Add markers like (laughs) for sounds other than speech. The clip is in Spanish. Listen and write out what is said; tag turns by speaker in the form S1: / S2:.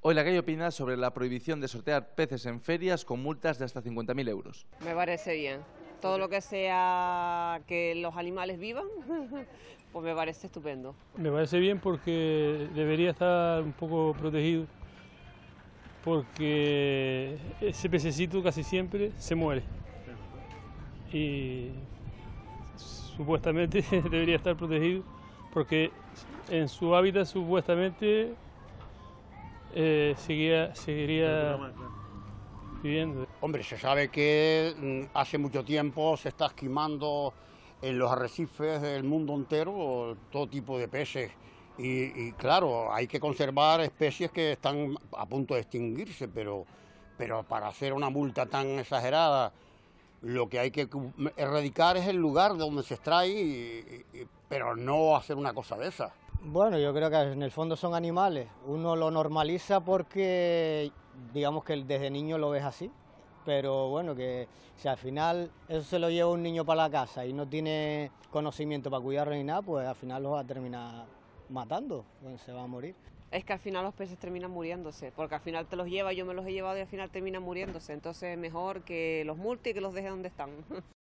S1: Hoy la calle opina sobre la prohibición de sortear peces en ferias con multas de hasta 50.000 euros.
S2: Me parece bien. Todo lo que sea que los animales vivan, (laughs) pues me parece estupendo.
S3: Me parece bien porque debería estar un poco protegido, porque ese pececito casi siempre se muere. Y supuestamente (laughs) debería estar protegido porque en su hábitat supuestamente eh, seguiría
S1: viviendo. Hombre, se sabe que mm, hace mucho tiempo se está esquimando en los arrecifes del mundo entero todo tipo de peces. Y, claro, hay que conservar especies que están a punto de extinguirse, pero, pero para hacer una multa tan exagerada, lo que hay que erradicar es el lugar donde se extrae,
S4: pero no hacer una cosa de esa. Bueno, yo creo que en el fondo son animales. Uno lo normaliza porque, digamos que desde niño lo ves así. Pero bueno, que si al final eso se lo lleva un niño para la casa y no tiene conocimiento para cuidarlo ni nada, pues al final los va a terminar matando, pues se va a morir. Es que al final
S2: los peces terminan muriéndose, porque al final te los lleva, yo me los he llevado y al final terminan muriéndose. Entonces es mejor que los multi y que los deje donde están. (laughs)